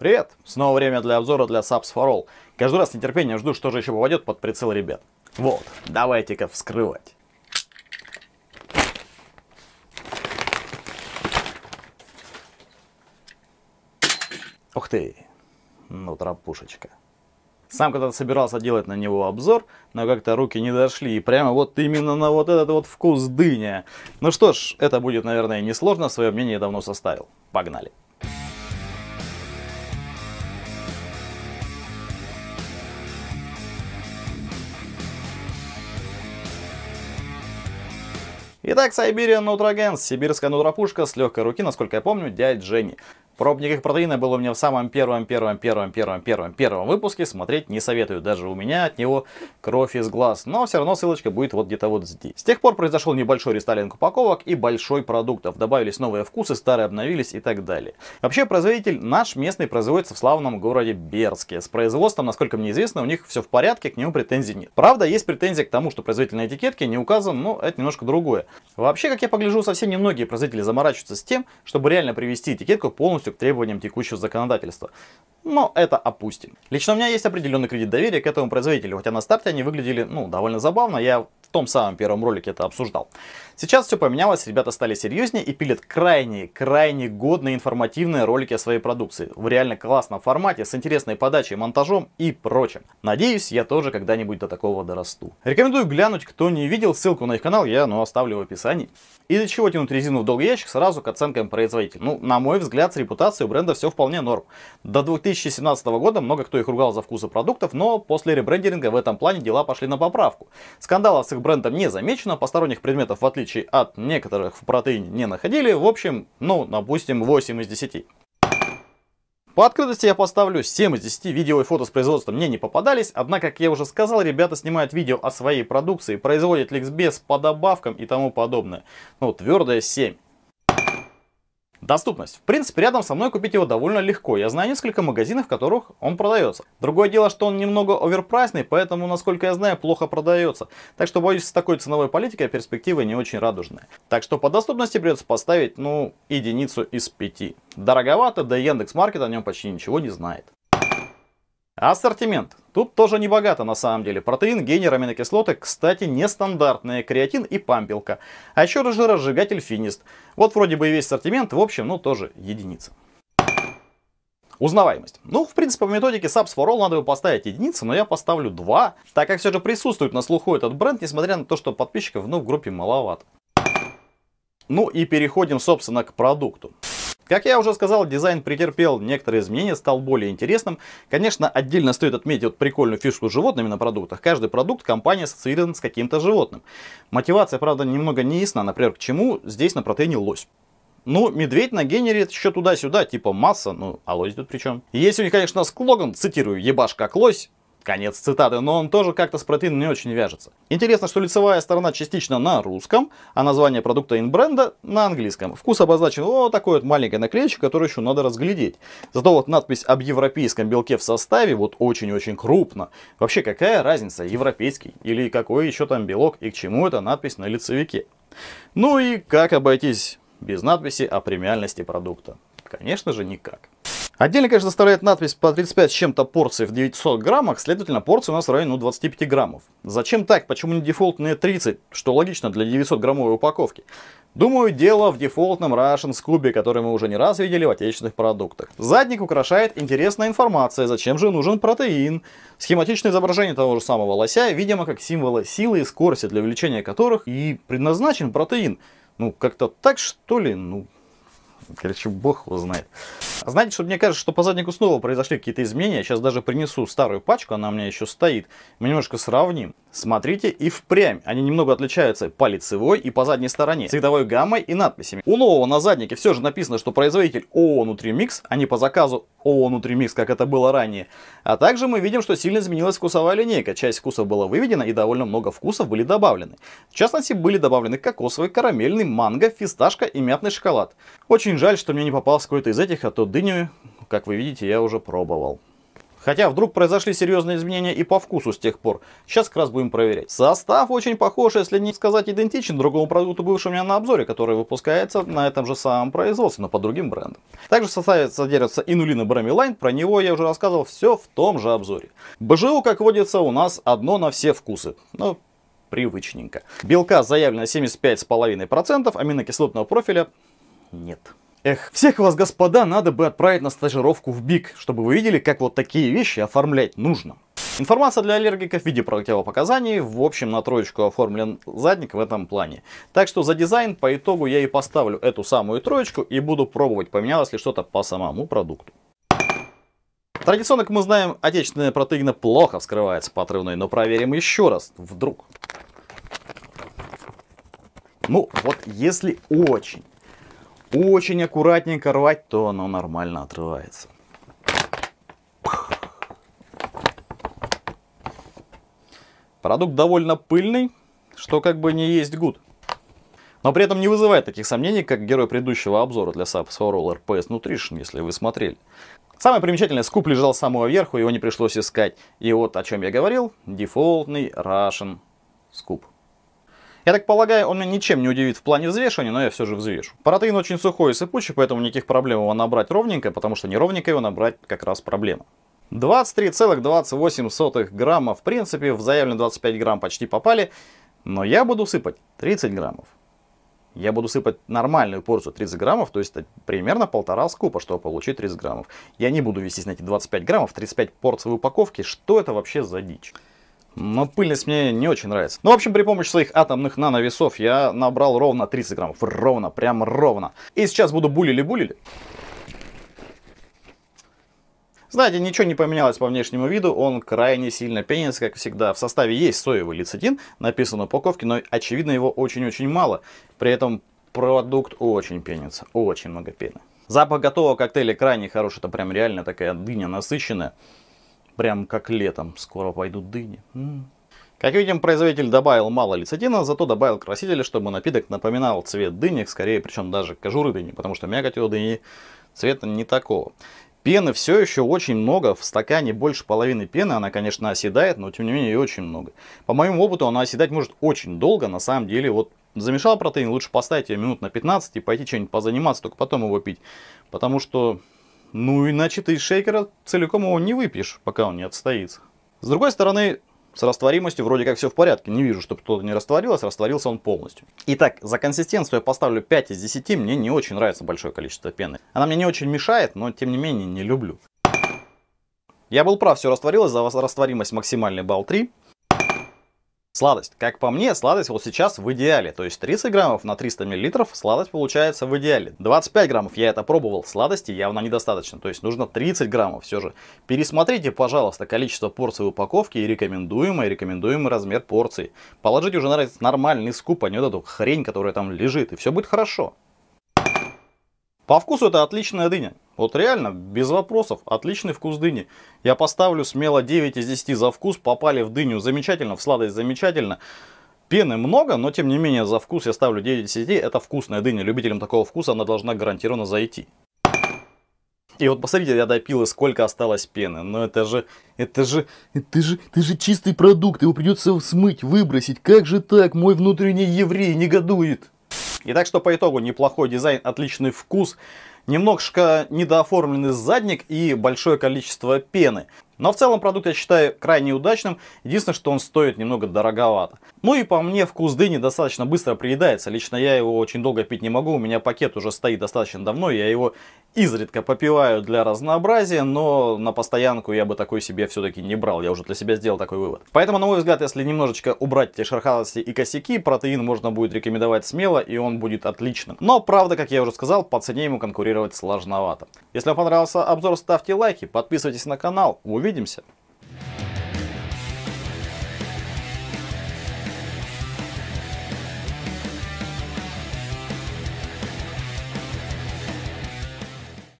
Привет! Снова время для обзора для Subs for All. Каждый раз с нетерпением жду, что же еще попадет под прицел ребят. Вот, давайте-ка вскрывать. Ух ты! Ну, тропушечка. Сам когда-то собирался делать на него обзор, но как-то руки не дошли. И прямо вот именно на вот этот вот вкус дыня. Ну что ж, это будет, наверное, несложно. Свое мнение давно составил. Погнали! Итак, Siberian Нутрагенс, сибирская нутропушка с легкой руки, насколько я помню, дядь Жени. Пробник их протеина был у меня в самом первом, первом, первом, первом, первом, первом выпуске. Смотреть не советую, даже у меня от него кровь из глаз. Но все равно ссылочка будет вот где-то вот здесь. С тех пор произошел небольшой рестайлинг упаковок и большой продуктов. Добавились новые вкусы, старые обновились и так далее. Вообще производитель наш местный производится в славном городе Берске. С производством, насколько мне известно, у них все в порядке, к нему претензий нет. Правда, есть претензия к тому, что производитель на этикетке не указан, но это немножко другое. Вообще, как я погляжу, совсем немногие производители заморачиваются с тем, чтобы реально привести этикетку полностью полностью к требованиям текущего законодательства но это опустим. Лично у меня есть определенный кредит доверия к этому производителю, хотя на старте они выглядели, ну, довольно забавно, я в том самом первом ролике это обсуждал. Сейчас все поменялось, ребята стали серьезнее и пилят крайне, крайне годные информативные ролики о своей продукции. В реально классном формате, с интересной подачей, монтажом и прочим. Надеюсь, я тоже когда-нибудь до такого дорасту. Рекомендую глянуть, кто не видел, ссылку на их канал я, ну, оставлю в описании. И для чего тянуть резину в долгий ящик сразу к оценкам производителя? Ну, на мой взгляд, с репутацией у бренда все вполне норм. До 2000 2017 года много кто их ругал за вкусы продуктов, но после ребрендинга в этом плане дела пошли на поправку. Скандалов с их брендом не замечено, посторонних предметов, в отличие от некоторых, в протеине не находили. В общем, ну, допустим, 8 из 10. По открытости я поставлю 7 из 10 видео и фото с производства мне не попадались, однако, как я уже сказал, ребята снимают видео о своей продукции, производят ликс без по добавкам и тому подобное. Ну, твердое 7. Доступность. В принципе, рядом со мной купить его довольно легко. Я знаю несколько магазинов, в которых он продается. Другое дело, что он немного оверпрайсный, поэтому, насколько я знаю, плохо продается. Так что, боюсь, с такой ценовой политикой перспективы не очень радужные. Так что по доступности придется поставить, ну, единицу из пяти. Дороговато, да и Яндекс.Маркет о нем почти ничего не знает. Ассортимент. Тут тоже не богато на самом деле. Протеин, генер, аминокислоты, кстати, нестандартные. Креатин и пампилка. А еще жиросжигатель финист. Вот вроде бы и весь ассортимент, в общем, ну тоже единица. Узнаваемость. Ну, в принципе, по методике Subs for All надо бы поставить единицу, но я поставлю 2, так как все же присутствует на слуху этот бренд, несмотря на то, что подписчиков ну, в группе маловато. Ну и переходим, собственно, к продукту. Как я уже сказал, дизайн претерпел некоторые изменения, стал более интересным. Конечно, отдельно стоит отметить вот прикольную фишку с животными на продуктах. Каждый продукт компания ассоциирован с каким-то животным. Мотивация, правда, немного не ясна. Например, к чему здесь на протеине лось. Ну, медведь на генерит еще туда-сюда, типа масса, ну, а лось тут при чем? Есть у них, конечно, склоган, цитирую, ебашка как лось, Конец цитаты, но он тоже как-то с протеином не очень вяжется. Интересно, что лицевая сторона частично на русском, а название продукта инбренда на английском. Вкус обозначен вот такой вот маленькой наклеечкой, которую еще надо разглядеть. Зато вот надпись об европейском белке в составе вот очень-очень крупно. Вообще, какая разница, европейский или какой еще там белок и к чему эта надпись на лицевике? Ну и как обойтись без надписи о премиальности продукта? Конечно же, никак. Отдельно, конечно, заставляет надпись по 35 с чем-то порций в 900 граммах, следовательно, порция у нас в районе ну, 25 граммов. Зачем так? Почему не дефолтные 30, что логично для 900-граммовой упаковки? Думаю, дело в дефолтном Russian Scooby, который мы уже не раз видели в отечественных продуктах. Задник украшает интересная информация, зачем же нужен протеин. Схематичное изображение того же самого лося, видимо, как символа силы и скорости, для увеличения которых и предназначен протеин. Ну, как-то так, что ли? Ну, Короче, бог его знает. Знаете, что мне кажется, что по заднику снова произошли какие-то изменения. Сейчас даже принесу старую пачку, она у меня еще стоит. Мы немножко сравним. Смотрите и впрямь, они немного отличаются по лицевой и по задней стороне, цветовой гаммой и надписями. У нового на заднике все же написано, что производитель ООО NutriMix, а не по заказу ООО NutriMix, как это было ранее. А также мы видим, что сильно изменилась вкусовая линейка, часть вкусов была выведена и довольно много вкусов были добавлены. В частности, были добавлены кокосовый, карамельный, манго, фисташка и мятный шоколад. Очень жаль, что мне не попался какой-то из этих, а то дыню, как вы видите, я уже пробовал. Хотя вдруг произошли серьезные изменения и по вкусу с тех пор. Сейчас как раз будем проверять. Состав очень похож, если не сказать идентичен другому продукту, бывшему у меня на обзоре, который выпускается на этом же самом производстве, но под другим брендом. Также в составе содержится инулина бромилайн, про него я уже рассказывал все в том же обзоре. БЖУ, как водится, у нас одно на все вкусы. Ну, привычненько. Белка заявлено 75,5%, аминокислотного профиля нет. Эх, всех вас, господа, надо бы отправить на стажировку в БИК, чтобы вы видели, как вот такие вещи оформлять нужно. Информация для аллергиков в виде противопоказаний, в общем, на троечку оформлен задник в этом плане. Так что за дизайн по итогу я и поставлю эту самую троечку и буду пробовать, поменялось ли что-то по самому продукту. Традиционно, как мы знаем, отечественная протеина плохо вскрывается по отрывной, но проверим еще раз, вдруг. Ну, вот если очень очень аккуратненько рвать, то оно нормально отрывается. Продукт довольно пыльный, что как бы не есть гуд. Но при этом не вызывает таких сомнений, как герой предыдущего обзора для SAP Sorrel RPS Nutrition, если вы смотрели. Самое примечательное, скуп лежал самого верху, его не пришлось искать. И вот о чем я говорил, дефолтный Russian скуп. Я так полагаю, он меня ничем не удивит в плане взвешивания, но я все же взвешу. Протеин очень сухой и сыпучий, поэтому никаких проблем его набрать ровненько, потому что неровненько его набрать как раз проблема. 23,28 грамма, в принципе, в заявленные 25 грамм почти попали, но я буду сыпать 30 граммов. Я буду сыпать нормальную порцию 30 граммов, то есть примерно полтора скупа, чтобы получить 30 граммов. Я не буду вестись на эти 25 граммов, 35 порций в упаковке, что это вообще за дичь? но пыльность мне не очень нравится. Ну, в общем, при помощи своих атомных нановесов я набрал ровно 30 граммов. Ровно, прям ровно. И сейчас буду булили-булили. Знаете, ничего не поменялось по внешнему виду, он крайне сильно пенится, как всегда. В составе есть соевый лецитин, написано на упаковке, но очевидно его очень-очень мало. При этом продукт очень пенится, очень много пены. Запах готового коктейля крайне хороший, это прям реально такая дыня насыщенная. Прям как летом, скоро пойдут дыни. М -м. Как видим, производитель добавил мало лецитина, зато добавил красителя, чтобы напиток напоминал цвет дыни, скорее, причем даже кожуры дыни, потому что мякоть у дыни цвета не такого. Пены все еще очень много, в стакане больше половины пены, она, конечно, оседает, но тем не менее ее очень много. По моему опыту, она оседать может очень долго, на самом деле, вот замешал протеин, лучше поставить ее минут на 15 и пойти чем нибудь позаниматься, только потом его пить, потому что ну, иначе ты из шейкера целиком его не выпьешь, пока он не отстоится. С другой стороны, с растворимостью вроде как все в порядке. Не вижу, чтобы кто-то не растворилось, растворился он полностью. Итак, за консистенцию я поставлю 5 из 10. Мне не очень нравится большое количество пены. Она мне не очень мешает, но тем не менее не люблю. Я был прав, все растворилось, за растворимость максимальный балл 3. Сладость. Как по мне, сладость вот сейчас в идеале. То есть 30 граммов на 300 миллилитров сладость получается в идеале. 25 граммов я это пробовал, сладости явно недостаточно. То есть нужно 30 граммов все же. Пересмотрите, пожалуйста, количество порций упаковки и рекомендуемый, рекомендуемый размер порции. Положите уже на нормальный скуп, а не вот эту хрень, которая там лежит. И все будет хорошо. По вкусу это отличная дыня. Вот реально, без вопросов, отличный вкус дыни. Я поставлю смело 9 из 10 за вкус, попали в дыню замечательно, в сладость замечательно. Пены много, но тем не менее за вкус я ставлю 9 из 10. Это вкусная дыня, любителям такого вкуса она должна гарантированно зайти. И вот посмотрите, я допил и сколько осталось пены. Но это же, это же, это же, ты же чистый продукт, его придется смыть, выбросить. Как же так, мой внутренний еврей негодует. Итак, что по итогу, неплохой дизайн, отличный вкус немножко недооформленный задник и большое количество пены. Но в целом продукт я считаю крайне удачным. Единственное, что он стоит немного дороговато. Ну и по мне вкус дыни достаточно быстро приедается. Лично я его очень долго пить не могу. У меня пакет уже стоит достаточно давно. Я его изредка попиваю для разнообразия. Но на постоянку я бы такой себе все-таки не брал. Я уже для себя сделал такой вывод. Поэтому, на мой взгляд, если немножечко убрать эти шероховатости и косяки, протеин можно будет рекомендовать смело. И он будет отличным. Но, правда, как я уже сказал, по цене ему конкурировать сложновато. Если вам понравился обзор, ставьте лайки, подписывайтесь на канал. Увидимся увидимся.